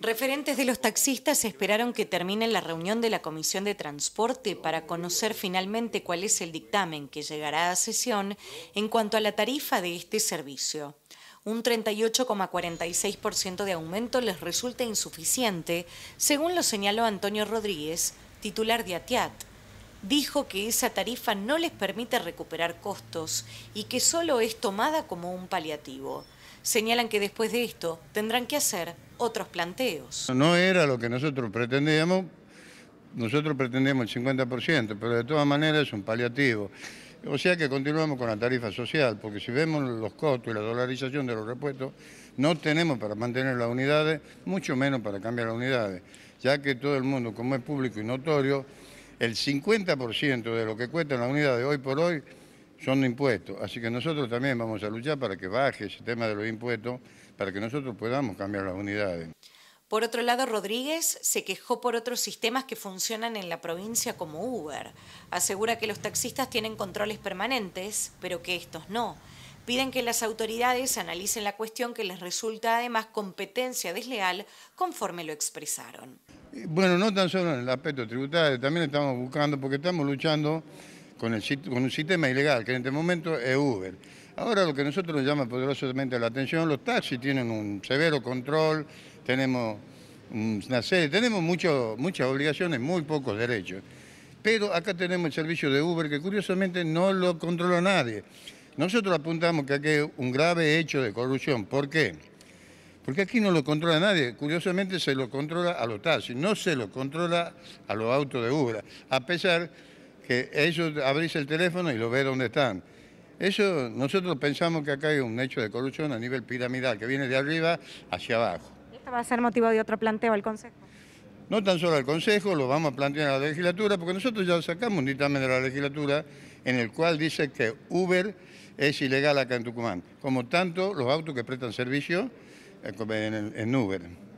Referentes de los taxistas esperaron que termine la reunión de la Comisión de Transporte para conocer finalmente cuál es el dictamen que llegará a sesión en cuanto a la tarifa de este servicio. Un 38,46% de aumento les resulta insuficiente, según lo señaló Antonio Rodríguez, titular de ATIAT. Dijo que esa tarifa no les permite recuperar costos y que solo es tomada como un paliativo. Señalan que después de esto tendrán que hacer otros planteos. No era lo que nosotros pretendíamos, nosotros pretendíamos el 50%, pero de todas maneras es un paliativo. O sea que continuamos con la tarifa social, porque si vemos los costos y la dolarización de los repuestos, no tenemos para mantener las unidades, mucho menos para cambiar las unidades, ya que todo el mundo, como es público y notorio, el 50% de lo que cuesta la unidad de hoy por hoy son impuestos. Así que nosotros también vamos a luchar para que baje ese tema de los impuestos, para que nosotros podamos cambiar las unidades. Por otro lado, Rodríguez se quejó por otros sistemas que funcionan en la provincia como Uber. Asegura que los taxistas tienen controles permanentes, pero que estos no. Piden que las autoridades analicen la cuestión que les resulta además competencia desleal, conforme lo expresaron. Bueno, no tan solo en el aspecto tributario, también estamos buscando, porque estamos luchando con, el, un sistema ilegal, que en este momento es Uber. Ahora lo que nosotros nos llama poderosamente la atención, los taxis tienen un severo control, tenemos una tenemos muchas obligaciones, muy pocos derechos. Pero acá tenemos el servicio de Uber que curiosamente no lo controla nadie. Nosotros apuntamos que aquí hay un grave hecho de corrupción. ¿Por qué? Porque aquí no lo controla nadie. Curiosamente se lo controla a los taxis, no se lo controla a los autos de Uber. A pesar que ellos abrís el teléfono y lo ve dónde están. Eso, nosotros pensamos que acá hay un hecho de corrupción a nivel piramidal, que viene de arriba hacia abajo. ¿Esto va a ser motivo de otro planteo al Consejo? No tan solo al Consejo, lo vamos a plantear a la legislatura, porque nosotros ya sacamos un dictamen de la legislatura en el cual dice que Uber es ilegal acá en Tucumán, como tanto los autos que prestan servicio eh, en Uber.